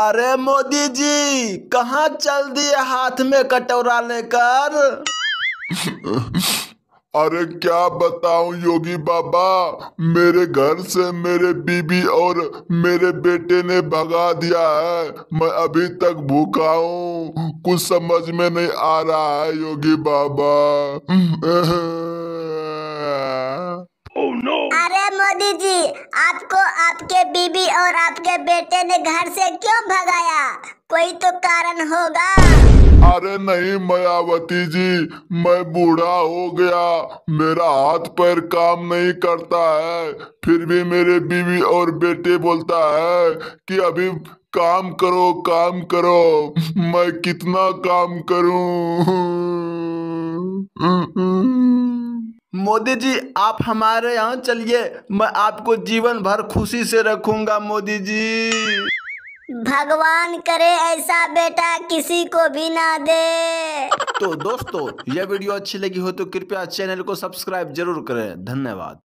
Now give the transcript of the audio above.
अरे मोदी जी कहाँ चल दिए हाथ में कटोरा लेकर अरे क्या बताऊं योगी बाबा मेरे घर से मेरे बीबी और मेरे बेटे ने भगा दिया है मैं अभी तक भूखा हूँ कुछ समझ में नहीं आ रहा है योगी बाबा मोदी जी आपको आपके बीबी और आपके बेटे ने घर से क्यों भगाया कोई तो कारण होगा अरे नहीं मायावती जी मैं बूढ़ा हो गया मेरा हाथ पैर काम नहीं करता है फिर भी मेरे बीवी और बेटे बोलता है कि अभी काम करो काम करो मैं कितना काम करूं मोदी जी आप हमारे यहाँ चलिए मैं आपको जीवन भर खुशी से रखूंगा मोदी जी भगवान करे ऐसा बेटा किसी को भी ना दे तो दोस्तों यह वीडियो अच्छी लगी हो तो कृपया चैनल को सब्सक्राइब जरूर करें धन्यवाद